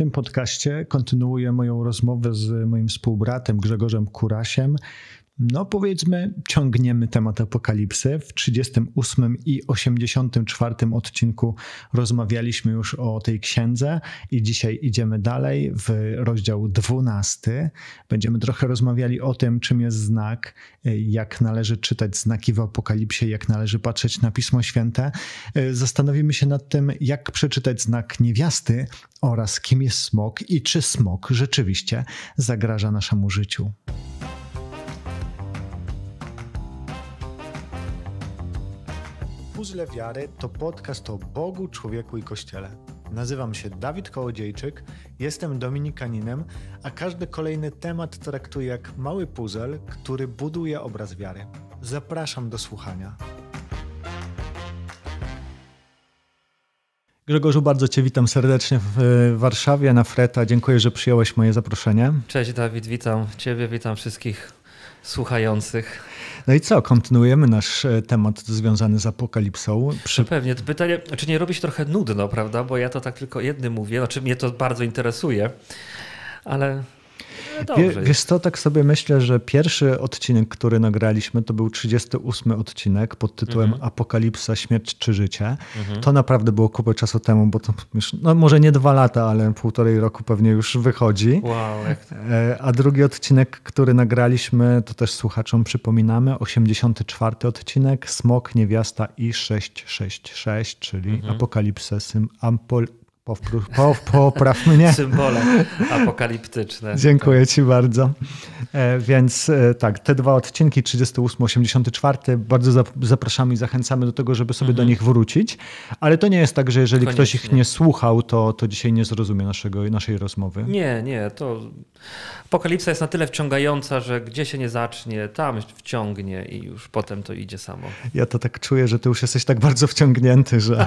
tym podcaście kontynuuję moją rozmowę z moim współbratem Grzegorzem Kurasiem no powiedzmy, ciągniemy temat apokalipsy. W 38 i 84 odcinku rozmawialiśmy już o tej księdze i dzisiaj idziemy dalej w rozdział 12. Będziemy trochę rozmawiali o tym, czym jest znak, jak należy czytać znaki w apokalipsie, jak należy patrzeć na Pismo Święte. Zastanowimy się nad tym, jak przeczytać znak niewiasty oraz kim jest smok i czy smok rzeczywiście zagraża naszemu życiu. Puzzle Wiary to podcast o Bogu, człowieku i Kościele. Nazywam się Dawid Kołodziejczyk, jestem dominikaninem, a każdy kolejny temat traktuję jak mały puzzle, który buduje obraz wiary. Zapraszam do słuchania. Grzegorzu, bardzo Cię witam serdecznie w Warszawie na Freta. Dziękuję, że przyjąłeś moje zaproszenie. Cześć Dawid, witam Ciebie, witam wszystkich słuchających. No i co, kontynuujemy nasz e, temat związany z apokalipsą. Przy... Pewnie, to pytanie, czy nie robi się trochę nudno, prawda? Bo ja to tak tylko jednym mówię, znaczy mnie to bardzo interesuje, ale ale dobrze. Wie, wiesz co, tak sobie myślę, że pierwszy odcinek, który nagraliśmy, to był 38 odcinek pod tytułem mhm. Apokalipsa, śmierć czy życie. Mhm. To naprawdę było kupę czasu temu, bo to już, no może nie dwa lata, ale półtorej roku pewnie już wychodzi. Wow. E, a drugi odcinek, który nagraliśmy, to też słuchaczom przypominamy, 84 odcinek, Smok, Niewiasta i 666, czyli mhm. Apokalipsa, sym, ampol, po, popraw mnie. Symbole apokaliptyczne. Dziękuję Ci bardzo. E, więc e, tak, te dwa odcinki, 38, 84, bardzo zapraszamy i zachęcamy do tego, żeby sobie mhm. do nich wrócić. Ale to nie jest tak, że jeżeli Koniecznie. ktoś ich nie słuchał, to, to dzisiaj nie zrozumie naszego, naszej rozmowy. Nie, nie, to apokalipsa jest na tyle wciągająca, że gdzie się nie zacznie, tam wciągnie i już potem to idzie samo. Ja to tak czuję, że ty już jesteś tak bardzo wciągnięty, że...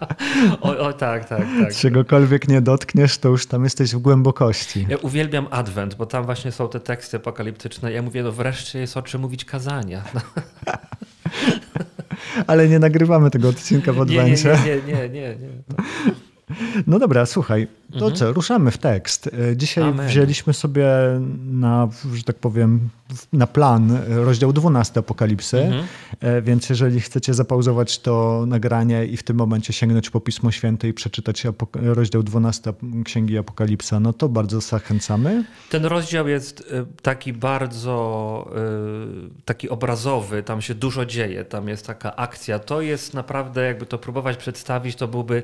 o, o tak, tak, tak czegokolwiek nie dotkniesz, to już tam jesteś w głębokości. Ja uwielbiam Adwent, bo tam właśnie są te teksty apokaliptyczne. Ja mówię, no wreszcie jest o czym mówić kazania. Ale nie nagrywamy tego odcinka w Adwencie. Nie, nie, nie, nie, nie. nie, nie. No dobra, słuchaj, to mhm. co, ruszamy w tekst. E, dzisiaj Amen. wzięliśmy sobie na, że tak powiem, na plan rozdział 12 Apokalipsy, mhm. E, więc jeżeli chcecie zapauzować to nagranie i w tym momencie sięgnąć po Pismo Święte i przeczytać rozdział 12 Księgi Apokalipsa, no to bardzo zachęcamy. Ten rozdział jest e, taki bardzo taki obrazowy, tam się dużo dzieje, tam jest taka akcja. To jest naprawdę, jakby to próbować przedstawić, to byłby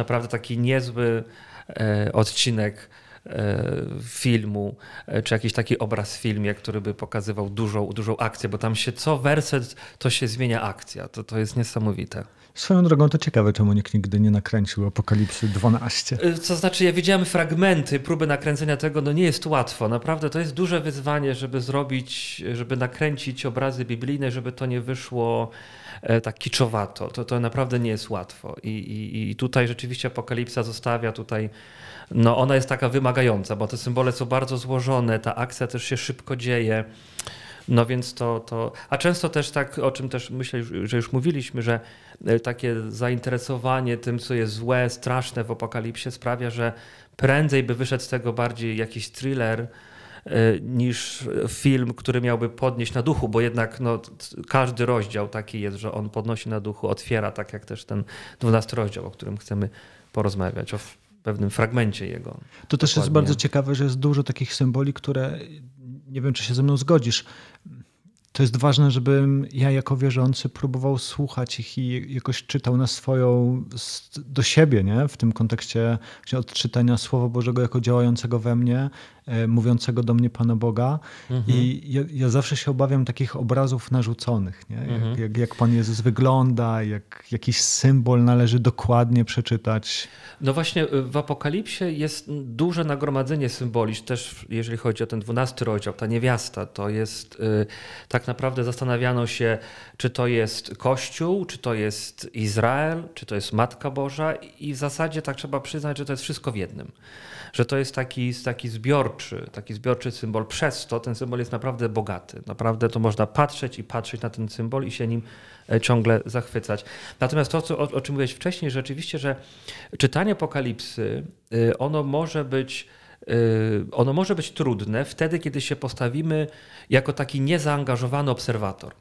naprawdę taki niezły e, odcinek e, filmu, e, czy jakiś taki obraz w filmie, który by pokazywał dużą, dużą akcję, bo tam się co werset, to się zmienia akcja. To, to jest niesamowite. Swoją drogą to ciekawe, czemu nikt nigdy nie nakręcił Apokalipsy 12. Co znaczy, ja widziałem fragmenty, próby nakręcenia tego, no nie jest łatwo. Naprawdę to jest duże wyzwanie, żeby zrobić, żeby nakręcić obrazy biblijne, żeby to nie wyszło E, tak kiczowato. To, to naprawdę nie jest łatwo. I, i, I tutaj rzeczywiście apokalipsa zostawia tutaj, no ona jest taka wymagająca, bo te symbole są bardzo złożone, ta akcja też się szybko dzieje. No więc to, to. A często też tak, o czym też myślę, że już mówiliśmy, że e, takie zainteresowanie tym, co jest złe, straszne w apokalipsie sprawia, że prędzej by wyszedł z tego bardziej jakiś thriller, E, niż film, który miałby podnieść na duchu, bo jednak no, każdy rozdział taki jest, że on podnosi na duchu, otwiera, tak jak też ten dwunasty rozdział, o którym chcemy porozmawiać, o pewnym fragmencie jego. To dokładnie. też jest bardzo ciekawe, że jest dużo takich symboli, które nie wiem, czy się ze mną zgodzisz to jest ważne, żebym ja jako wierzący próbował słuchać ich i jakoś czytał na swoją, do siebie, nie? w tym kontekście odczytania Słowa Bożego jako działającego we mnie, e, mówiącego do mnie Pana Boga. Mhm. I ja, ja, zawsze się obawiam takich obrazów narzuconych, nie? Jak, mhm. jak, jak Pan Jezus wygląda, jak jakiś symbol należy dokładnie przeczytać. No właśnie y, w Apokalipsie jest duże nagromadzenie symboli, też jeżeli chodzi o ten dwunasty rozdział, ta niewiasta, to jest y, tak naprawdę zastanawiano się, czy to jest Kościół, czy to jest Izrael, czy to jest Matka Boża, i w zasadzie tak trzeba przyznać, że to jest wszystko w jednym. Że to jest taki, taki zbiorczy, taki zbiorczy symbol. Przez to ten symbol jest naprawdę bogaty. Naprawdę to można patrzeć i patrzeć na ten symbol i się nim e, ciągle zachwycać. Natomiast to, co, o, o czym mówiłeś wcześniej, rzeczywiście, że czytanie apokalipsy, y, ono może być Y, ono może być trudne wtedy, kiedy się postawimy jako taki niezaangażowany obserwator.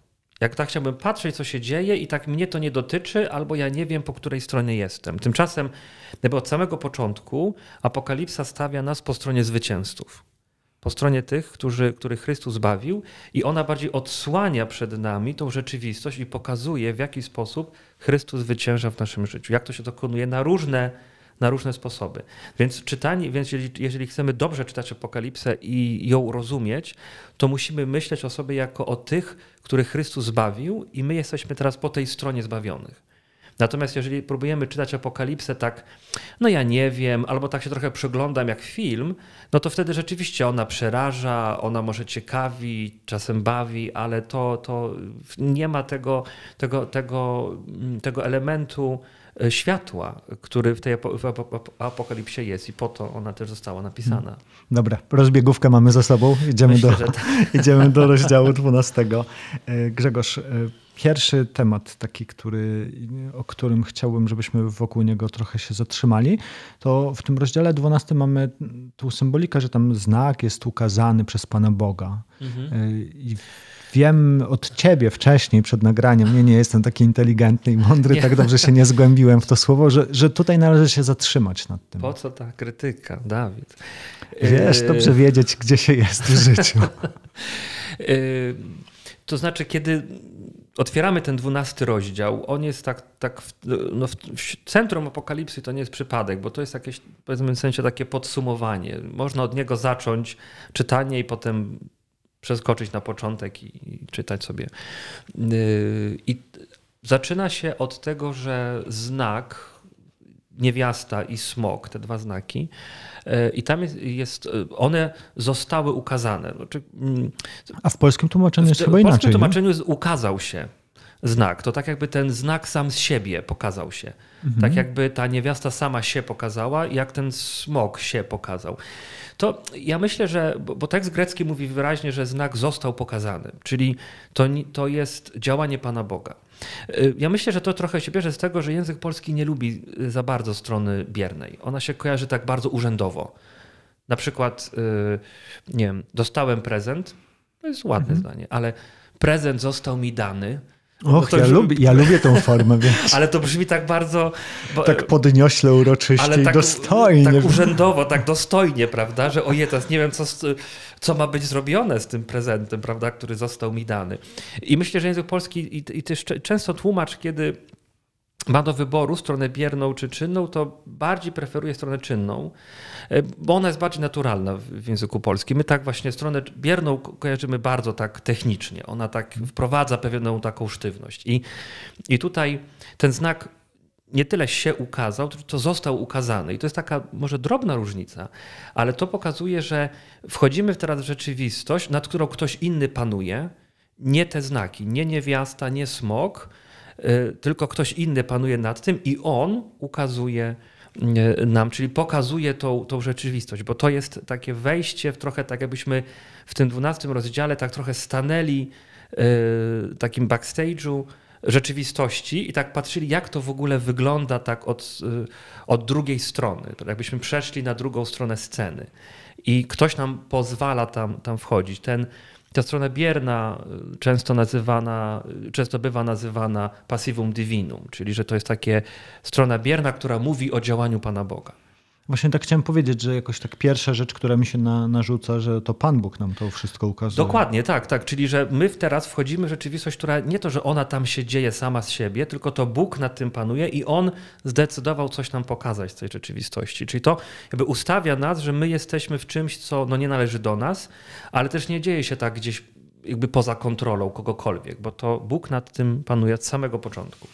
Jak tak chciałbym patrzeć, co się dzieje, i tak mnie to nie dotyczy, albo ja nie wiem, po której stronie jestem. Tymczasem, bo od samego początku apokalipsa stawia nas po stronie zwycięzców, po stronie tych, którzy, których Chrystus bawił, i ona bardziej odsłania przed nami tą rzeczywistość i pokazuje, w jaki sposób Chrystus zwycięża w naszym życiu, jak to się dokonuje na różne na różne sposoby. Więc czytanie, więc jeżeli, jeżeli chcemy dobrze czytać apokalipsę i ją rozumieć, to musimy myśleć o sobie jako o tych, których Chrystus zbawił i my jesteśmy teraz po tej stronie zbawionych. Natomiast jeżeli próbujemy czytać apokalipsę tak, no ja nie wiem, albo tak się trochę przeglądam jak film, no to wtedy rzeczywiście ona przeraża, ona może ciekawi, czasem bawi, ale to, to nie ma tego, tego, tego, tego elementu E, światła, który w tej apokalipsie jest i po to ona też została napisana. Mm. Dobra, rozbiegówkę mamy za sobą. Idziemy, Myślę, do, tak. idziemy do rozdziału 12. E, Grzegorz, e, pierwszy temat taki, który, o którym chciałbym, żebyśmy wokół niego trochę się zatrzymali, to w tym rozdziale 12 mamy tą symbolikę, że tam znak jest ukazany przez Pana Boga. Mhm. I wiem od ciebie wcześniej przed nagraniem, nie, nie jestem taki inteligentny i mądry, nie. tak dobrze się nie zgłębiłem w to słowo, że, że tutaj należy się zatrzymać nad tym. Po co ta krytyka, Dawid? Wiesz, dobrze y- wiedzieć, gdzie się jest w życiu. Y- to znaczy, kiedy otwieramy ten dwunasty rozdział, on jest tak, tak w, no w, centrum apokalipsy to nie jest przypadek, bo to jest jakieś, powiedzmy w sensie takie podsumowanie. Można od niego zacząć czytanie i potem przeskoczyć na początek i, i czytać sobie. Y, I zaczyna się od tego, że znak, niewiasta i smok, te dwa znaki. Y, I tam jest, jest y, one zostały ukazane. Znaczy, mm, A w polskim tłumaczeniu jest w, chyba inaczej. W polskim tłumaczeniu ukazał się znak. To tak jakby ten znak sam z siebie pokazał się. Mhm. Tak jakby ta niewiasta sama się pokazała, jak ten smok się pokazał. To ja myślę, że, bo tekst grecki mówi wyraźnie, że znak został pokazany, czyli to, to jest działanie Pana Boga. Y, ja myślę, że to trochę się bierze z tego, że język polski nie lubi y, za bardzo strony biernej. Ona się kojarzy tak bardzo urzędowo. Na przykład, y, nie wiem, dostałem prezent, to jest ładne mhm. zdanie, ale prezent został mi dany, Och, no ja, lubię, ja lubię tą formę, więc... Ale to brzmi tak bardzo... Bo... Tak podniośle, uroczyście Ale tak, dostojnie. Tak urzędowo, tak dostojnie, prawda? Że ojej, teraz nie wiem, co, co ma być zrobione z tym prezentem, prawda, który został mi dany. I myślę, że język polski i, i też często tłumacz, kiedy ma do wyboru stronę bierną czy czynną, to bardziej preferuje stronę czynną, e, bo ona jest bardziej naturalna w języku polskim. My tak właśnie stronę bierną kojarzymy bardzo tak technicznie. Ona tak wprowadza pewną taką sztywność. I, i tutaj ten znak nie tyle się ukazał, to został ukazany. I to jest taka może drobna różnica, ale to pokazuje, że wchodzimy teraz w rzeczywistość, nad którą ktoś inny panuje, nie te znaki, nie niewiasta, nie smok, E, tylko ktoś inny panuje nad tym i on ukazuje e, nam, czyli pokazuje tą, tą rzeczywistość, bo to jest takie wejście w trochę tak, jakbyśmy w tym dwunastym rozdziale tak trochę stanęli e, takim backstage'u rzeczywistości i tak patrzyli, jak to w ogóle wygląda tak od, od drugiej strony, tak jakbyśmy przeszli na drugą stronę sceny i ktoś nam pozwala tam, tam wchodzić. Ten, ta strona bierna y, często nazywana, y, często bywa nazywana passivum divinum, czyli że to jest takie strona bierna, która mówi o działaniu Pana Boga. Właśnie tak chciałem powiedzieć, że jakoś tak pierwsza rzecz, która mi się na, narzuca, że to Pan Bóg nam to wszystko ukazuje. Dokładnie, tak, tak. Czyli, że my teraz wchodzimy w rzeczywistość, która nie to, że ona tam się dzieje sama z siebie, tylko to Bóg nad tym panuje i On zdecydował coś nam pokazać z tej rzeczywistości. Czyli to jakby ustawia nas, że my jesteśmy w czymś, co no, nie należy do nas, ale też nie dzieje się tak gdzieś jakby poza kontrolą kogokolwiek, bo to Bóg nad tym panuje od samego początku.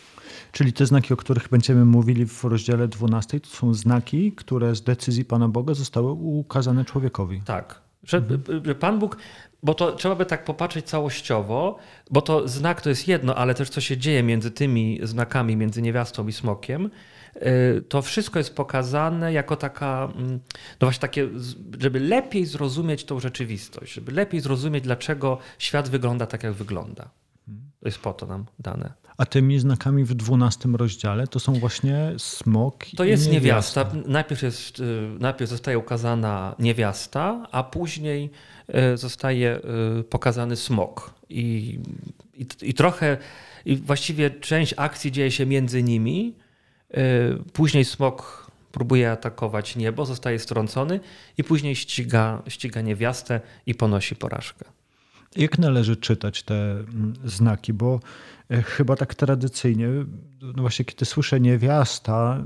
Czyli te znaki, o których będziemy mówili w rozdziale 12, to są znaki, które z decyzji Pana Boga zostały ukazane człowiekowi. Tak. Że, mhm. że Pan Bóg, bo to trzeba by tak popatrzeć całościowo, bo to znak to jest jedno, ale też co się dzieje między tymi znakami, między niewiastą i smokiem, y, to wszystko jest pokazane jako taka, mm, no właśnie takie, żeby lepiej zrozumieć tą rzeczywistość, żeby lepiej zrozumieć, dlaczego świat wygląda tak, jak wygląda. Mhm. To jest po to nam dane a tymi znakami w dwunastym rozdziale to są właśnie smok To jest niewiasta. niewiasta. Najpierw, jest, y, najpierw zostaje ukazana niewiasta, a później y, zostaje y, pokazany smok. I, i, i trochę, i właściwie część akcji dzieje się między nimi. Później smok próbuje atakować niebo, zostaje strącony i później ściga, ściga niewiastę i ponosi porażkę. Jak należy czytać te mm, znaki? Bo e, chyba tak tradycyjnie, no właśnie kiedy słyszę niewiasta,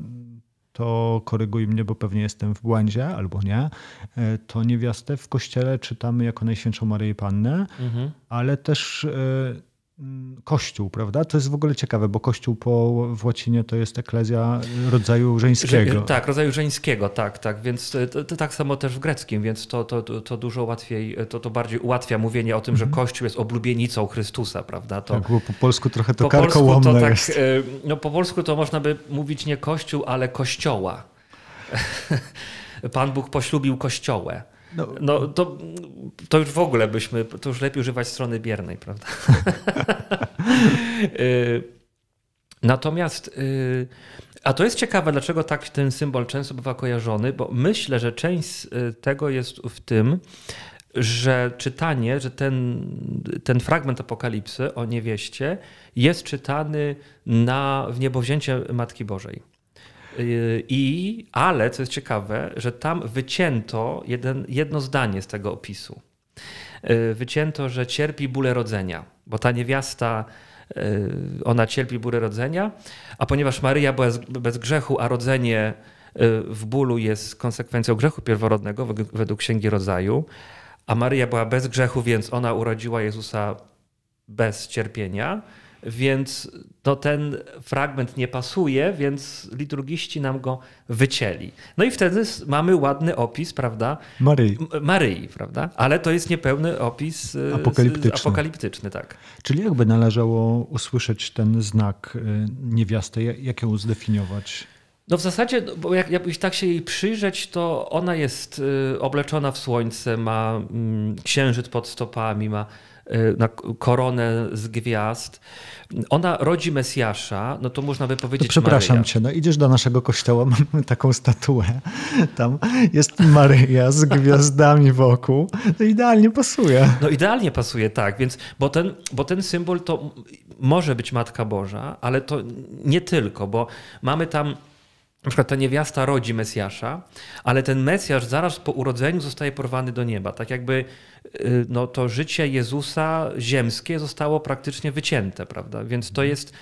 to koryguj mnie, bo pewnie jestem w błędzie albo nie, e, to niewiastę w kościele czytamy jako Najświętszą Maryję Pannę, mhm. ale też e, Mm, kościół, prawda? To jest w ogóle ciekawe, bo kościół po, w łacinie to jest eklezja rodzaju żeńskiego. E, tak, rodzaju żeńskiego, tak, tak. Więc e, to, to tak samo też w greckim, więc to, to, to dużo łatwiej, e, to, to bardziej ułatwia mówienie o tym, mm -hmm. że mhm. kościół jest oblubienicą Chrystusa, prawda? To, tak, bo po polsku trochę to po karkołomne to tak, jest. No, po polsku to można by mówić nie kościół, ale kościoła. Pan Bóg poślubił kościołę. No, no to, to już w ogóle byśmy, to już lepiej używać strony biernej, prawda? Y, natomiast, y, a to jest ciekawe, dlaczego tak ten symbol często bywa kojarzony, bo myślę, że część y, tego jest w tym, że czytanie, że ten, ten fragment apokalipsy o niewieście jest czytany na, w niebowzięcie Matki Bożej. Y, I, ale co jest ciekawe, że tam wycięto jeden, jedno zdanie z tego opisu. Y, wycięto, że cierpi bóle rodzenia, bo ta niewiasta y, ona cierpi bóle rodzenia, a ponieważ Maryja była bez grzechu, a rodzenie w bólu jest konsekwencją grzechu pierworodnego według Księgi Rodzaju, a Maryja była bez grzechu, więc ona urodziła Jezusa bez cierpienia, więc to ten fragment nie pasuje, więc liturgiści nam go wycięli. No i wtedy mamy ładny opis, prawda? Maryi. Maryi, prawda? Ale to jest niepełny opis y, apokaliptyczny. apokaliptyczny, tak. Czyli jakby należało usłyszeć ten znak y, niewiasty, jak ją zdefiniować? No w zasadzie, no, bo jak, jakbyś tak się jej przyjrzeć, to ona jest y, obleczona w słońce, ma mm, księżyc pod stopami, ma Y, na koronę z gwiazd. Ona rodzi Mesjasza, no to można by powiedzieć to no Przepraszam Maryja. cię, no idziesz do naszego kościoła, mamy taką statuę. Tam jest Maryja z gwiazdami wokół. No idealnie pasuje. No idealnie pasuje, tak. Więc, bo, ten, bo ten symbol to może być Matka Boża, ale to nie tylko, bo mamy tam na przykład ta niewiasta rodzi Mesjasza, ale ten Mesjasz zaraz po urodzeniu zostaje porwany do nieba. Tak jakby Y, no to życie Jezusa ziemskie zostało praktycznie wycięte, prawda? Więc to mhm. jest,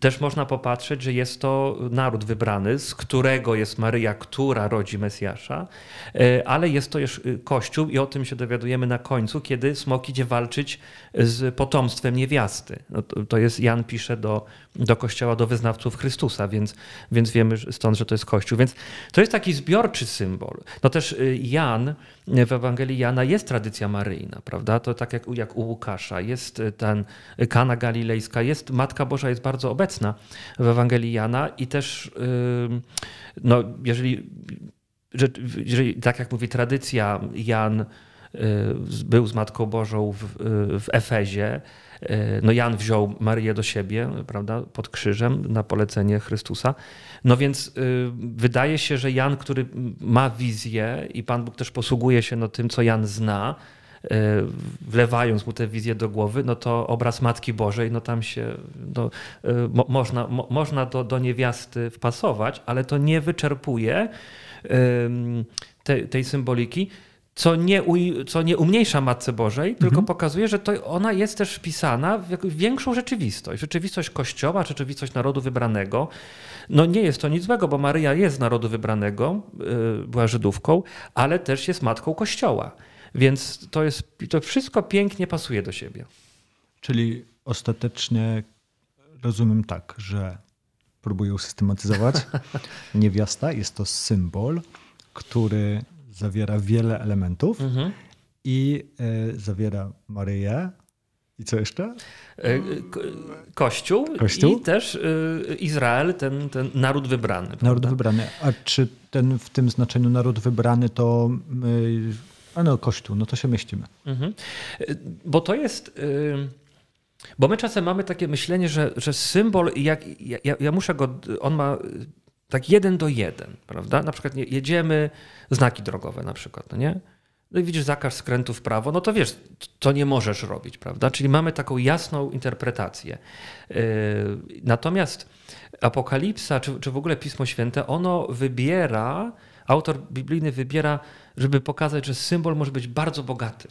też można popatrzeć, że jest to naród wybrany, z którego jest Maryja, która rodzi Mesjasza, y, ale jest to już y, Kościół i o tym się dowiadujemy na końcu, kiedy smok idzie walczyć z potomstwem niewiasty. No to, to jest, Jan pisze do, do Kościoła, do wyznawców Chrystusa, więc, więc wiemy stąd, że to jest Kościół. Więc to jest taki zbiorczy symbol. No też Jan w Ewangelii Jana jest tradycja maryjna, prawda? To tak jak, jak u Łukasza, jest y, ten Kana Galilejska, jest Matka Boża jest bardzo obecna w Ewangelii Jana i też no, jeżeli, jeżeli tak jak mówi tradycja Jan y, był z Matką Bożą w, y, w Efezie, E, no Jan wziął Marię do siebie, prawda, pod krzyżem na polecenie Chrystusa. No więc y, wydaje się, że Jan, który ma wizję i Pan Bóg też posługuje się no, tym, co Jan zna, e, wlewając mu tę wizję do głowy, no to obraz Matki Bożej, no tam się no, e, mo, można, mo, można do, do niewiasty wpasować, ale to nie wyczerpuje te, tej symboliki co nie, u, co nie umniejsza Matce Bożej, tylko mhm. pokazuje, że to ona jest też wpisana w większą rzeczywistość. Rzeczywistość Kościoła, rzeczywistość narodu wybranego. No nie jest to nic złego, bo Maryja jest narodu wybranego, y, była Żydówką, ale też jest matką Kościoła. Więc to, jest, to wszystko pięknie pasuje do siebie. Czyli ostatecznie rozumiem tak, że próbuję usystematyzować. Niewiasta jest to symbol, który zawiera wiele elementów mhm. i y, zawiera Maryję. I co jeszcze? E, Kościół, Kościół, i też e, Izrael, ten, ten naród wybrany. Prawda? Naród wybrany. A czy ten w tym znaczeniu naród wybrany to a no Kościół, no to się mieścimy. Mhm. Bo to jest... bo my czasem mamy takie myślenie, że, że symbol, jak, ja, ja muszę go, on ma tak jeden do jeden, prawda? Na przykład jedziemy, znaki drogowe na przykład, no nie? No i widzisz zakaz skrętu w prawo, no to wiesz, to nie możesz robić, prawda? Czyli mamy taką jasną interpretację. Yy, natomiast Apokalipsa, czy, czy w ogóle Pismo Święte, ono wybiera, autor biblijny wybiera, żeby pokazać, że symbol może być bardzo bogaty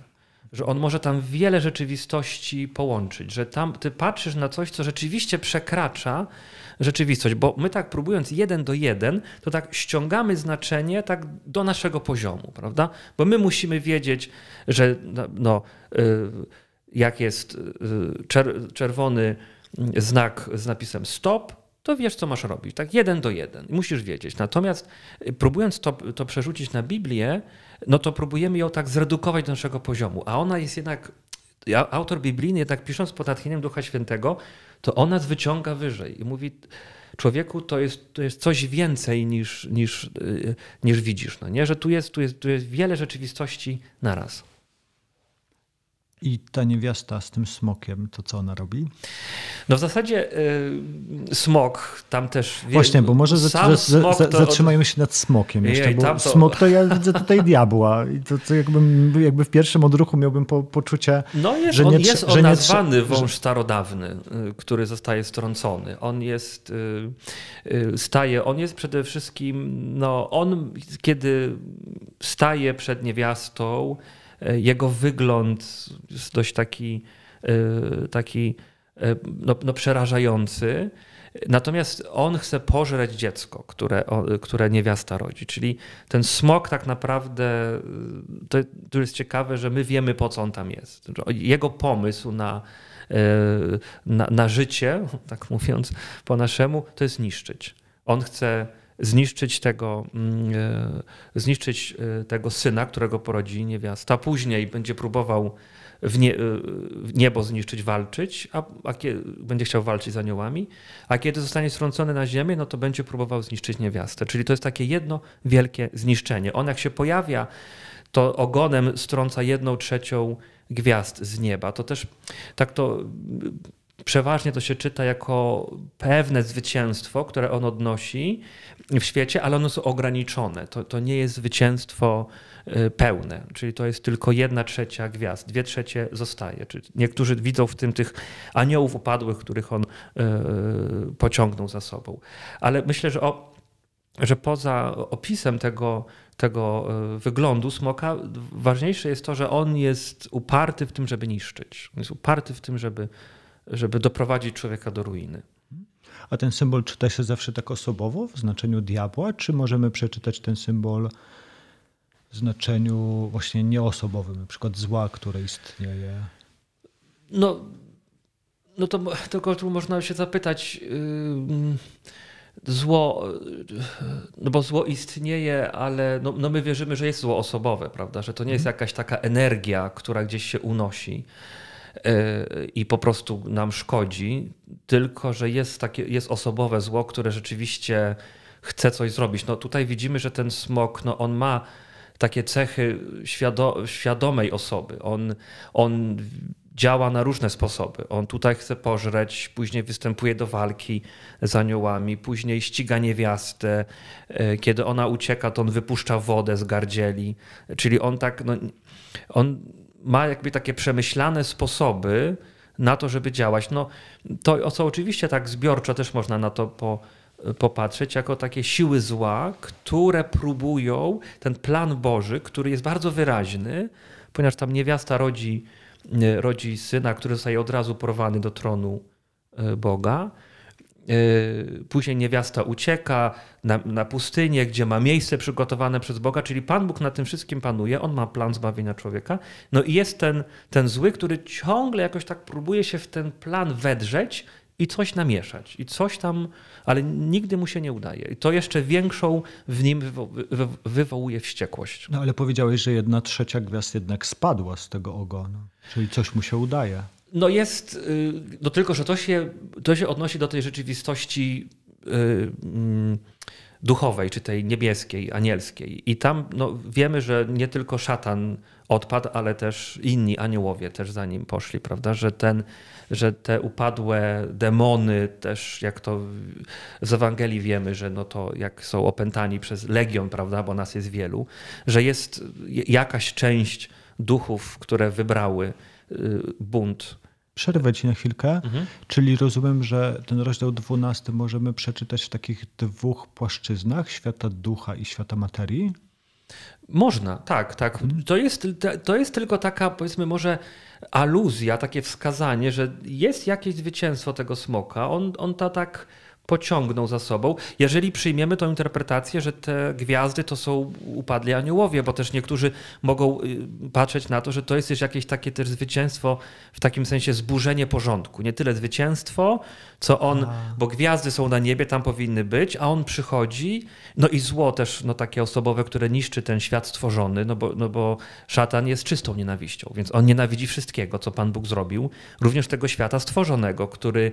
że on może tam wiele rzeczywistości połączyć, że tam ty patrzysz na coś, co rzeczywiście przekracza rzeczywistość, bo my tak próbując jeden do jeden, to tak ściągamy znaczenie tak do naszego poziomu, prawda? Bo my musimy wiedzieć, że no, no y, jak jest y, czerwony mm, znak z napisem stop, to wiesz, co masz robić. Tak, jeden do jeden. Musisz wiedzieć. Natomiast y, próbując to, to przerzucić na Biblię, no to próbujemy ją tak zredukować do naszego poziomu. A ona jest jednak, autor biblijny jednak pisząc pod natchnieniem Ducha Świętego, to ona wyciąga wyżej i mówi, człowieku to jest, to jest coś więcej niż, niż, y, niż widzisz, no nie? że tu jest, tu, jest, tu jest wiele rzeczywistości naraz. I ta niewiasta z tym smokiem, to co ona robi? No w zasadzie y, smok tam też... Właśnie, bo może za, za, za, zatrzymajmy od... się nad smokiem jeszcze, Jej, bo smok to... ja widzę tutaj diabła. I to, to jakbym, jakby w pierwszym odruchu miałbym po, poczucie, no jest, że nie... On jest on nazwany wąż starodawny, y, który zostaje strącony. On jest, y, y, staje, on jest przede wszystkim, no on kiedy staje przed niewiastą, E, jego wygląd jest dość taki, e, taki e, no, no przerażający. Natomiast on chce pożreć dziecko, które, które niewiasta rodzi. Czyli ten smok tak naprawdę, to, to jest ciekawe, że my wiemy po co on tam jest. Znaczy, jego pomysł na, na, na życie, tak mówiąc po naszemu, to jest niszczyć. On chce zniszczyć tego, mm, e, zniszczyć e, tego syna, którego porodzi niewiasta. Później będzie próbował w, nie, e, w niebo zniszczyć, walczyć, a, a będzie chciał walczyć z aniołami, a kiedy zostanie strącony na ziemię, no to będzie próbował zniszczyć niewiastę. Czyli to jest takie jedno wielkie zniszczenie. On jak się pojawia, to ogonem strąca jedną trzecią gwiazd z nieba. To też tak to przeważnie to się czyta jako pewne zwycięstwo, które on odnosi w świecie, ale ono jest ograniczone. To, to nie jest zwycięstwo y, pełne, czyli to jest tylko jedna trzecia gwiazd, dwie trzecie zostaje. Czyli niektórzy widzą w tym tych aniołów upadłych, których on y, pociągnął za sobą. Ale myślę, że, o, że poza opisem tego, tego y, wyglądu smoka, ważniejsze jest to, że on jest uparty w tym, żeby niszczyć. On jest uparty w tym, żeby żeby doprowadzić człowieka do ruiny. A ten symbol czyta się zawsze tak osobowo, w znaczeniu diabła, czy możemy przeczytać ten symbol w znaczeniu właśnie nieosobowym, na przykład zła, które istnieje? No, no to tylko tu można się zapytać. Yy zło, no bo zło istnieje, ale no, no, my wierzymy, że jest zło osobowe, prawda? Że to nie jest mhm. jakaś taka energia, która gdzieś się unosi. E, i po prostu nam szkodzi, tylko że jest, takie, jest osobowe zło, które rzeczywiście chce coś zrobić. No tutaj widzimy, że ten smok, no on ma takie cechy świado świadomej osoby. On, on działa na różne sposoby. On tutaj chce pożreć, później występuje do walki z aniołami, później ściga niewiastę. E, kiedy ona ucieka, to on wypuszcza wodę z gardzieli. Czyli on tak, no, on ma jakby takie przemyślane sposoby na to, żeby działać. No, to co oczywiście tak zbiorczo też można na to po, popatrzeć, jako takie siły zła, które próbują ten plan Boży, który jest bardzo wyraźny, ponieważ tam niewiasta rodzi, e, rodzi syna, który zostaje od razu porwany do tronu e, Boga Y, później niewiasta ucieka na, na, pustynię, gdzie ma miejsce przygotowane przez Boga, czyli Pan Bóg na tym wszystkim panuje, on ma plan zbawienia człowieka. No i jest ten, ten zły, który ciągle jakoś tak próbuje się w ten plan wedrzeć i coś namieszać, i coś tam, ale nigdy mu się nie udaje. I to jeszcze większą w nim wywołuje wściekłość. No ale powiedziałeś, że jedna trzecia gwiazd jednak spadła z tego ogona, czyli coś mu się udaje. No jest, y, no tylko, że to się, to się odnosi do tej rzeczywistości y, mm, duchowej, czy tej niebieskiej, anielskiej. I tam no, wiemy, że nie tylko szatan odpadł, ale też inni aniołowie też za nim poszli, prawda? Że, ten, że te upadłe demony też, jak to z Ewangelii wiemy, że no to jak są opętani przez legion, prawda? Bo nas jest wielu, że jest y, jakaś część duchów, które wybrały bunt przerwę ci na chwilkę, mhm. czyli rozumiem, że ten rozdział 12 możemy przeczytać w takich dwóch płaszczyznach świata ducha i świata materii. Można, tak, tak. Mhm. To jest, to jest tylko taka, powiedzmy, może aluzja, takie wskazanie, że jest jakieś zwycięstwo tego smoka. On, on ta tak pociągną za sobą, jeżeli przyjmiemy tą interpretację, że te gwiazdy to są upadli aniołowie, bo też niektórzy mogą y, patrzeć na to, że to jest jakieś takie też zwycięstwo, w takim sensie zburzenie porządku. Nie tyle zwycięstwo, co on, a. bo gwiazdy są na niebie, tam powinny być, a on przychodzi, no i zło też, no takie osobowe, które niszczy ten świat stworzony, no bo, no bo szatan jest czystą nienawiścią, więc on nienawidzi wszystkiego, co Pan Bóg zrobił, również tego świata stworzonego, który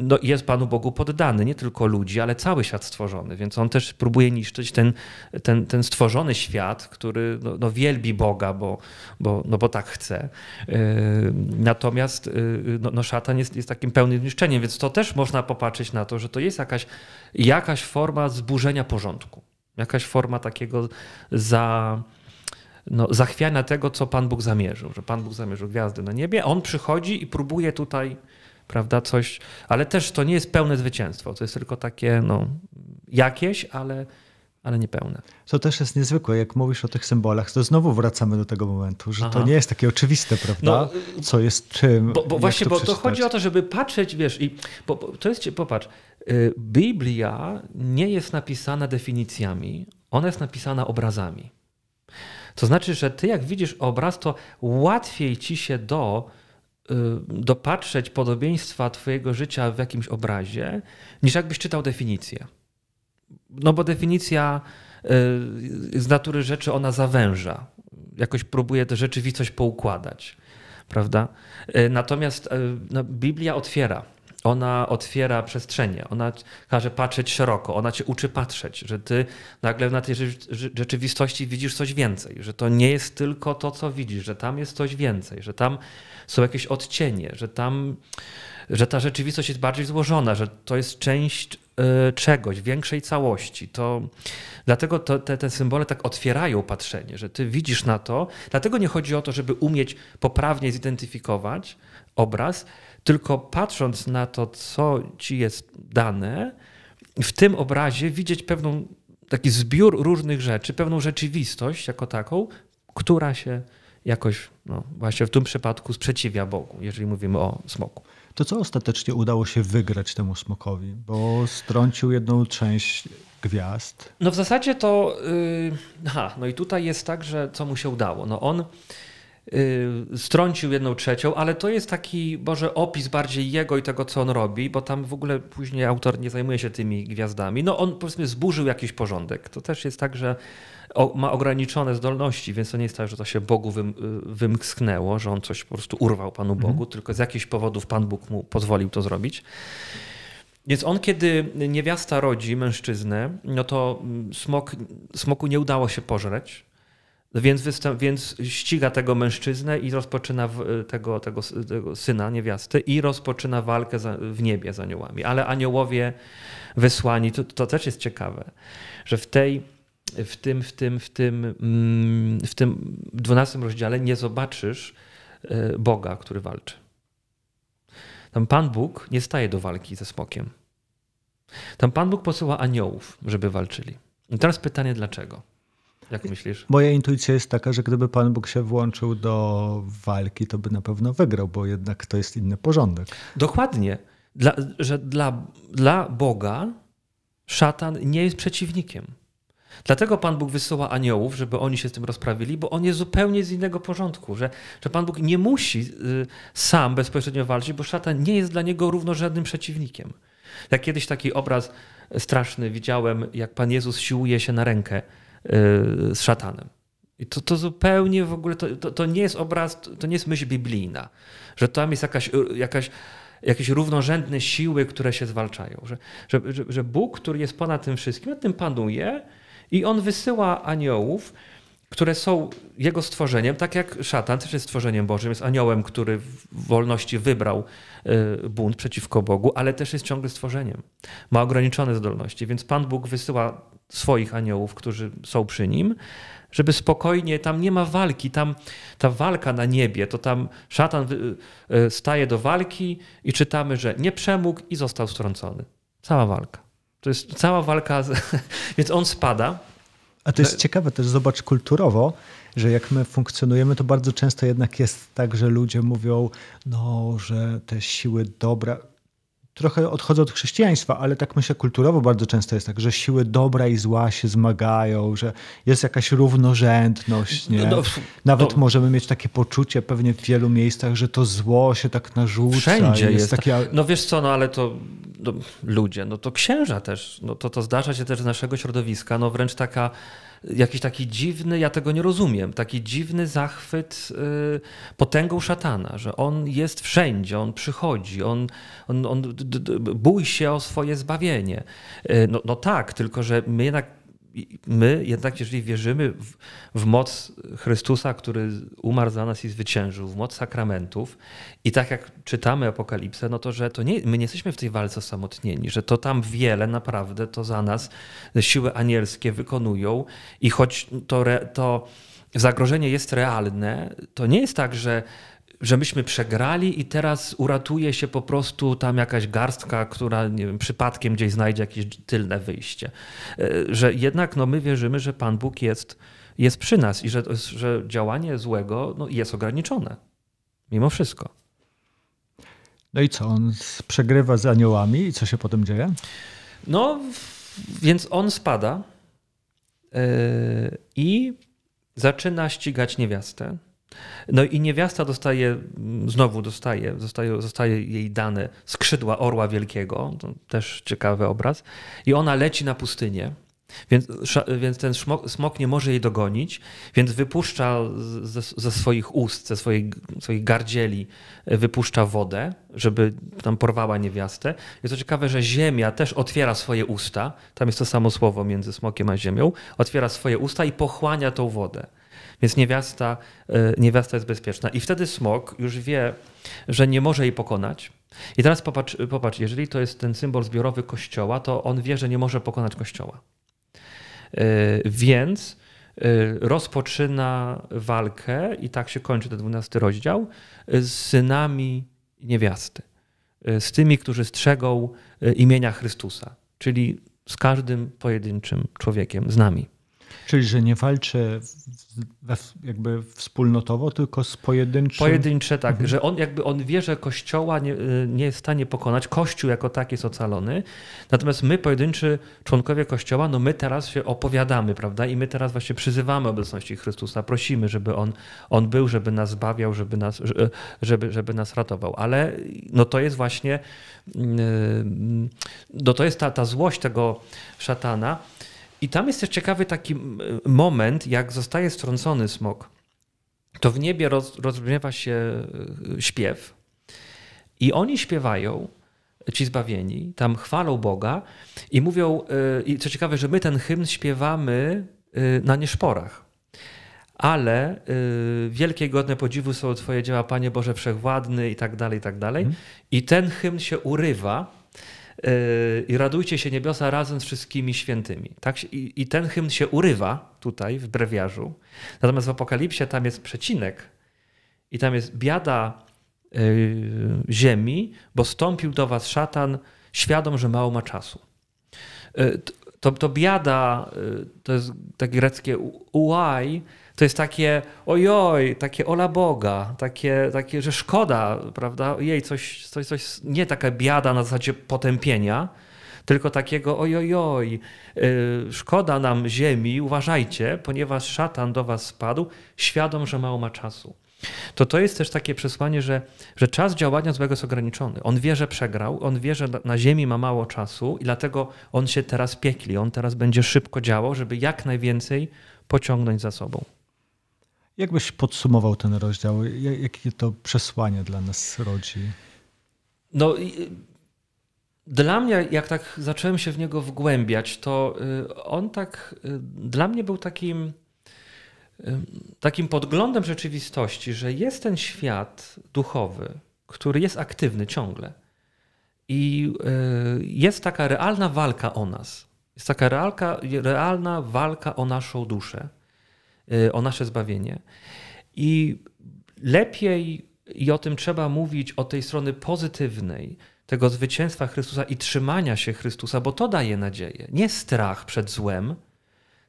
no, jest Panu Bogu poddany nie tylko ludzi, ale cały świat stworzony, więc on też próbuje niszczyć ten, ten, ten stworzony świat, który no, no wielbi Boga, bo, bo, no bo tak chce. E, natomiast e, no, no szatan jest, jest takim pełnym niszczeniem, więc to też można popatrzeć na to, że to jest jakaś, jakaś forma zburzenia porządku, jakaś forma takiego za no, zachwiania tego, co Pan Bóg zamierzył, że Pan Bóg zamierzył gwiazdy na niebie. On przychodzi i próbuje tutaj prawda? Coś, ale też to nie jest pełne zwycięstwo, to jest tylko takie, no, jakieś, ale, ale niepełne. To też jest niezwykłe, jak mówisz o tych symbolach, to znowu wracamy do tego momentu, że Aha. to nie jest takie oczywiste, prawda? No, Co jest czym. Bo, bo właśnie, to bo to chodzi o to, żeby patrzeć, wiesz, i bo, bo, to jest, popatrz, y, Biblia nie jest napisana definicjami, ona jest napisana obrazami. To znaczy, że ty jak widzisz obraz, to łatwiej ci się do Y, dopatrzeć podobieństwa Twojego życia w jakimś obrazie, niż jakbyś czytał definicję. No bo definicja y, z natury rzeczy ona zawęża. Jakoś próbuje tę rzeczywistość poukładać, prawda? Y, natomiast no, Biblia otwiera ona otwiera przestrzenie, ona każe patrzeć szeroko, ona cię uczy patrzeć, że ty nagle na tej rzeczywistości widzisz coś więcej, że to nie jest tylko to, co widzisz, że tam jest coś więcej, że tam są jakieś odcienie, że tam, że ta rzeczywistość jest bardziej złożona, że to jest część Y, czegoś, większej całości. To, dlatego to, te, te symbole tak otwierają patrzenie, że ty widzisz na to. Dlatego nie chodzi o to, żeby umieć poprawnie zidentyfikować obraz, tylko patrząc na to, co ci jest dane, w tym obrazie widzieć pewną taki zbiór różnych rzeczy, pewną rzeczywistość jako taką, która się jakoś no, właśnie w tym przypadku sprzeciwia Bogu, jeżeli mówimy o smoku. To co ostatecznie udało się wygrać temu smokowi? Bo strącił jedną część gwiazd. No w zasadzie to. Yy, no i tutaj jest tak, że co mu się udało? No on yy, strącił jedną trzecią, ale to jest taki, Boże, opis bardziej jego i tego, co on robi, bo tam w ogóle później autor nie zajmuje się tymi gwiazdami. No on powiedzmy zburzył jakiś porządek. To też jest tak, że o, ma ograniczone zdolności, więc to nie jest tak, że to się Bogu wym, y, wymknęło, że on coś po prostu urwał Panu Bogu, mhm. tylko z jakichś powodów Pan Bóg mu pozwolił to zrobić. Więc on, kiedy niewiasta rodzi mężczyznę, no to mm, smok, smoku nie udało się pożreć, więc, występ, więc ściga tego mężczyznę i rozpoczyna y, tego, tego, tego, syna, niewiasty, i rozpoczyna walkę za, w niebie z aniołami. Ale aniołowie wysłani, to, to też jest ciekawe, że w tej w tym, w tym, w tym, mm, w tym 12 rozdziale nie zobaczysz e, Boga, który walczy. Tam Pan Bóg nie staje do walki ze smokiem. Tam Pan Bóg posyła aniołów, żeby walczyli. I teraz pytanie dlaczego? Jak myślisz? Moja intuicja jest taka, że gdyby Pan Bóg się włączył do walki, to by na pewno wygrał, bo jednak to jest inny porządek. Dokładnie. Dla, że dla, dla Boga szatan nie jest przeciwnikiem. Dlatego Pan Bóg wysyła aniołów, żeby oni się z tym rozprawili, bo on jest zupełnie z innego porządku, że, że Pan Bóg nie musi y, sam bezpośrednio walczyć, bo szatan nie jest dla niego równorzędnym przeciwnikiem. Jak kiedyś taki obraz straszny widziałem, jak Pan Jezus siłuje się na rękę y, z szatanem. I to, to zupełnie w ogóle, to, to, to nie jest obraz, to nie jest myśl biblijna, że tam jest jakaś, y, jakaś jakieś równorzędne siły, które się zwalczają. Że, że, że, Bóg, który jest ponad tym wszystkim, nad tym panuje, i on wysyła aniołów, które są jego stworzeniem, tak jak szatan też jest stworzeniem Bożym, jest aniołem, który w wolności wybrał y, bunt przeciwko Bogu, ale też jest ciągle stworzeniem. Ma ograniczone zdolności, więc Pan Bóg wysyła swoich aniołów, którzy są przy nim, żeby spokojnie, tam nie ma walki, tam ta walka na niebie, to tam szatan y, y, staje do walki i czytamy, że nie przemógł i został strącony. Cała walka. To jest cała walka, z... więc on spada. A to jest no ciekawe też, zobacz kulturowo, że jak my funkcjonujemy, to bardzo często jednak jest tak, że ludzie mówią, no, że te siły dobra, trochę odchodzę od chrześcijaństwa, ale tak myślę kulturowo bardzo często jest tak, że siły dobra i zła się zmagają, że jest jakaś równorzędność. Nie? No, Nawet możemy mieć takie poczucie pewnie w wielu miejscach, że to zło się tak narzuca. Wszędzie jest, jest takie... Tak. No wiesz co, no ale to no, ludzie, no to księża też, no to, to zdarza się też z naszego środowiska, no wręcz taka jakiś taki dziwny, ja tego nie rozumiem, taki dziwny zachwyt y, potęgą szatana, że on jest wszędzie, on przychodzi, on, on, on bój się o swoje zbawienie. Y, no, no tak, tylko że my jednak my jednak, jeżeli wierzymy w, w, moc Chrystusa, który umarł za nas i zwyciężył, w moc sakramentów, i tak jak czytamy Apokalipsę, no to że to nie, my nie jesteśmy w tej walce osamotnieni, że to tam wiele naprawdę to za nas siły anielskie wykonują i choć to, re, to zagrożenie jest realne, to nie jest tak, że że myśmy przegrali i teraz uratuje się po prostu tam jakaś garstka, która nie wiem, przypadkiem gdzieś znajdzie jakieś tylne wyjście. E, że jednak no, my wierzymy, że Pan Bóg jest, jest przy nas i że, że działanie złego no, jest ograniczone. Mimo wszystko. No i co? On przegrywa z aniołami i co się potem dzieje? No, więc on spada yy, i zaczyna ścigać niewiastę no i niewiasta dostaje, znowu dostaje, zostaje, zostaje jej dane skrzydła orła wielkiego, też ciekawy obraz, i ona leci na pustynię. Więc, więc ten szmok, smok nie może jej dogonić, więc wypuszcza ze, ze swoich ust, ze swojej, swoich gardzieli, e, wypuszcza wodę, żeby tam porwała niewiastę. Jest to ciekawe, że ziemia też otwiera swoje usta, tam jest to samo słowo między smokiem a ziemią, otwiera swoje usta i pochłania tą wodę. Więc niewiasta, e, niewiasta jest bezpieczna. I wtedy smok już wie, że nie może jej pokonać. I teraz popatrz, popatrz, jeżeli to jest ten symbol zbiorowy kościoła, to on wie, że nie może pokonać kościoła. E, więc e, rozpoczyna walkę, i tak się kończy ten dwunasty rozdział, z synami niewiasty, z tymi, którzy strzegą imienia Chrystusa, czyli z każdym pojedynczym człowiekiem, z nami. Czyli, że nie walczę jakby wspólnotowo, tylko z pojedynczym. Pojedyncze, tak. Mhm. Że on jakby on wie, że kościoła nie, nie, jest w stanie pokonać. Kościół jako taki jest ocalony. Natomiast my, pojedynczy członkowie kościoła, no my teraz się opowiadamy, prawda? I my teraz właśnie przyzywamy obecności Chrystusa, prosimy, żeby on, on był, żeby nas zbawiał, żeby nas, żeby, żeby nas ratował. Ale no to jest właśnie, mm, no to jest ta, ta złość tego szatana i tam jest też ciekawy taki moment, jak zostaje strącony smok, to w niebie roz, rozbrzmiewa się e, śpiew i oni śpiewają, ci zbawieni, tam chwalą Boga i mówią, e, i co ciekawe, że my ten hymn śpiewamy e, na nieszporach. Ale wielkie i godne podziwu są Twoje dzieła, Panie Boże Wszechwładny, i tak dalej, i tak dalej. Mhm. I ten hymn się urywa Yy, i radujcie się niebiosa razem z wszystkimi świętymi. Tak? I, I ten hymn się urywa tutaj w brewiarzu. Natomiast w Apokalipsie tam jest przecinek i tam jest biada yy, ziemi, bo stąpił do was szatan świadom, że mało ma czasu. Yy, to, to biada, to jest takie greckie uaj, to jest takie ojoj, takie ola Boga, takie, takie że szkoda, prawda? Jej, coś, coś, coś, nie taka biada na zasadzie potępienia, tylko takiego ojojoj, yy, szkoda nam ziemi, uważajcie, ponieważ szatan do was spadł, świadom, że mało ma czasu. To to jest też takie przesłanie, że, że czas działania złego jest ograniczony. On wie, że przegrał, on wie, że na ziemi ma mało czasu i dlatego on się teraz piekli, on teraz będzie szybko działał, żeby jak najwięcej pociągnąć za sobą. Jakbyś podsumował ten rozdział? Jakie to przesłanie dla nas rodzi? No, dla mnie, jak tak zacząłem się w niego wgłębiać, to y, on tak y, dla mnie był takim, y, takim podglądem rzeczywistości, że jest ten świat duchowy, który jest aktywny ciągle. I jest taka realna walka o nas. Jest taka realka, realna walka o naszą duszę. Y, o nasze zbawienie. I lepiej, i o tym trzeba mówić, o tej strony pozytywnej, tego zwycięstwa Chrystusa i trzymania się Chrystusa, bo to daje nadzieję. Nie strach przed złem,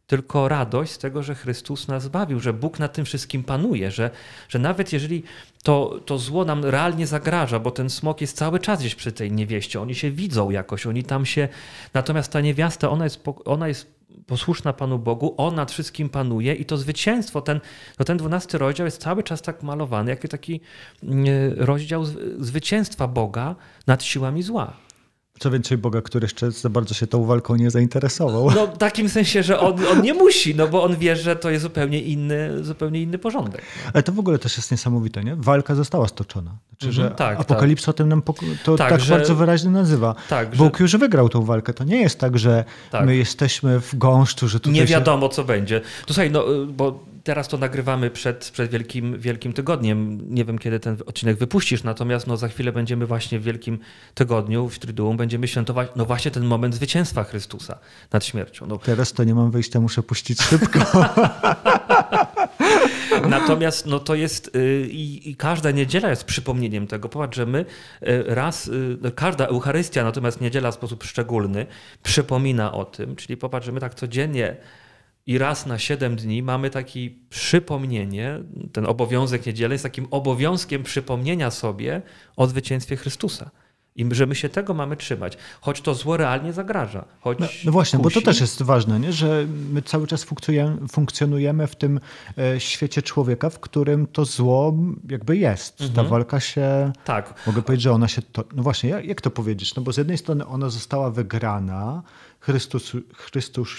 tylko radość z tego, że Chrystus nas zbawił, że Bóg nad tym wszystkim panuje, że, że nawet jeżeli to, to zło nam realnie zagraża, bo ten smok jest cały czas gdzieś przy tej niewieście, oni się widzą jakoś, oni tam się. Natomiast ta niewiasta, ona jest, ona jest posłuszna Panu Bogu, On nad wszystkim panuje i to zwycięstwo, ten, no ten 12 rozdział jest cały czas tak malowany, jak taki mm, rozdział zwycięstwa Boga nad siłami zła. Co więcej Boga, który jeszcze za bardzo się tą walką nie zainteresował. No w takim sensie, że on, on nie musi, no bo on wie, że to jest zupełnie inny, zupełnie inny porządek. Ale to w ogóle też jest niesamowite, nie? Walka została stoczona. Znaczy, że mhm, tak, Apokalipsa tak. o tym nam to tak, tak że... bardzo wyraźnie nazywa. Tak, Bóg że... już wygrał tą walkę. To nie jest tak, że tak. my jesteśmy w gąszczu, że tutaj Nie wiadomo, się... co będzie. Tutaj, no y, bo teraz to nagrywamy przed, przed wielkim, wielkim Tygodniem. Nie wiem, kiedy ten odcinek wypuścisz, natomiast no, za chwilę będziemy właśnie w Wielkim Tygodniu, w Triduum, będziemy świętować no właśnie ten moment zwycięstwa Chrystusa nad śmiercią. No. Teraz to nie mam wyjścia, muszę puścić szybko. Natomiast no to jest y, i, i, każda niedziela jest przypomnieniem tego. Popatrz, że my y, raz, y, no, każda Eucharystia, natomiast niedziela w sposób szczególny przypomina o tym, czyli popatrz, że my tak codziennie i raz na 7 dni mamy takie przypomnienie, ten obowiązek niedzielny jest takim obowiązkiem przypomnienia sobie o zwycięstwie Chrystusa. I że my się tego mamy trzymać, choć to zło realnie zagraża. Choć no, no właśnie, kusi. bo to też jest ważne, nie? że my cały czas funkcjonujemy w tym e, świecie człowieka, w którym to zło jakby jest. Mhm. Ta walka się. Tak. Mogę powiedzieć, że ona się. To... No właśnie, jak to powiedzieć? No bo z jednej strony ona została wygrana, Chrystus, Chrystus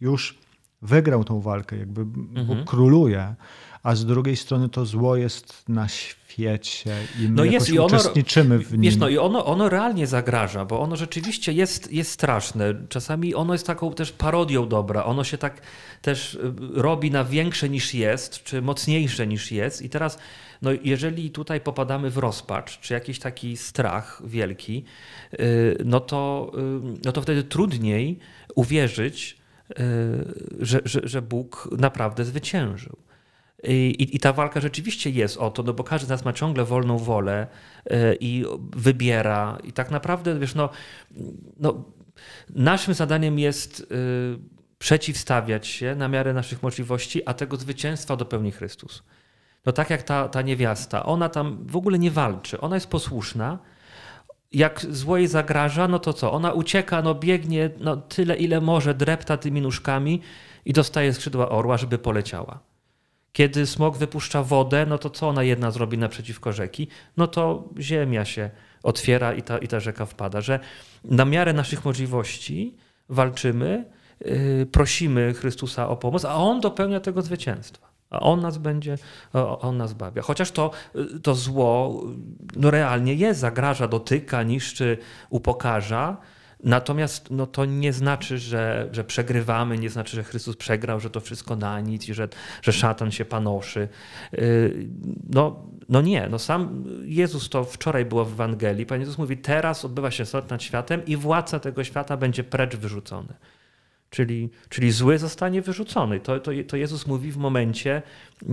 już wygrał tą walkę, jakby mhm. króluje, a z drugiej strony to zło jest na świecie i my no jest, i ono, uczestniczymy w nim. Wiesz, no i ono, ono realnie zagraża, bo ono rzeczywiście jest, jest straszne. Czasami ono jest taką też parodią dobra. Ono się tak też y, robi na większe niż jest, czy mocniejsze niż jest. I teraz, no jeżeli tutaj popadamy w rozpacz, czy jakiś taki strach wielki, y, no to, y, no to wtedy trudniej uwierzyć, że, że, że Bóg naprawdę zwyciężył. I, I, ta walka rzeczywiście jest o to, no bo każdy z nas ma ciągle wolną wolę e, i wybiera. I tak naprawdę, wiesz, no, no naszym zadaniem jest e, przeciwstawiać się na miarę naszych możliwości, a tego zwycięstwa dopełni Chrystus. No tak jak ta, ta niewiasta, ona tam w ogóle nie walczy, ona jest posłuszna, jak złej zagraża, no to co? Ona ucieka, no biegnie no tyle, ile może, drepta tymi nóżkami i dostaje skrzydła orła, żeby poleciała. Kiedy smok wypuszcza wodę, no to co ona jedna zrobi naprzeciwko rzeki? No to ziemia się otwiera i ta, i ta rzeka wpada. Że na miarę naszych możliwości walczymy, yy, prosimy Chrystusa o pomoc, a On dopełnia tego zwycięstwa. On nas będzie, on nas bawia. Chociaż to, to zło no realnie jest, zagraża, dotyka, niszczy, upokarza. Natomiast no, to nie znaczy, że, że przegrywamy, nie znaczy, że Chrystus przegrał, że to wszystko na nic i że, że szatan się panoszy. Yy, no, no nie, no sam Jezus to wczoraj było w Ewangelii. Pan Jezus mówi, teraz odbywa się sąd nad światem i władca tego świata będzie precz wyrzucony. Czyli, czyli zły zostanie wyrzucony. To, to, to Jezus mówi w momencie e,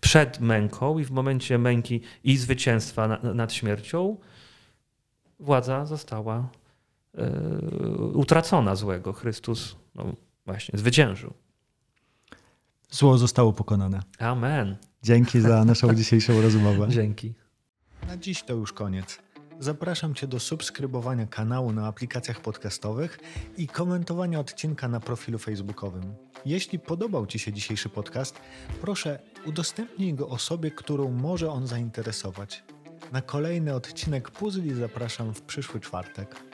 przed męką i w momencie męki i zwycięstwa nad śmiercią władza została e, utracona złego. Chrystus no właśnie zwyciężył. Zło zostało pokonane. Amen. Dzięki za naszą dzisiejszą rozmowę. Dzięki. Na dziś to już koniec. Zapraszam Cię do subskrybowania kanału na aplikacjach podcastowych i komentowania odcinka na profilu facebookowym. Jeśli podobał Ci się dzisiejszy podcast, proszę udostępnij go osobie, którą może on zainteresować. Na kolejny odcinek Puzli zapraszam w przyszły czwartek.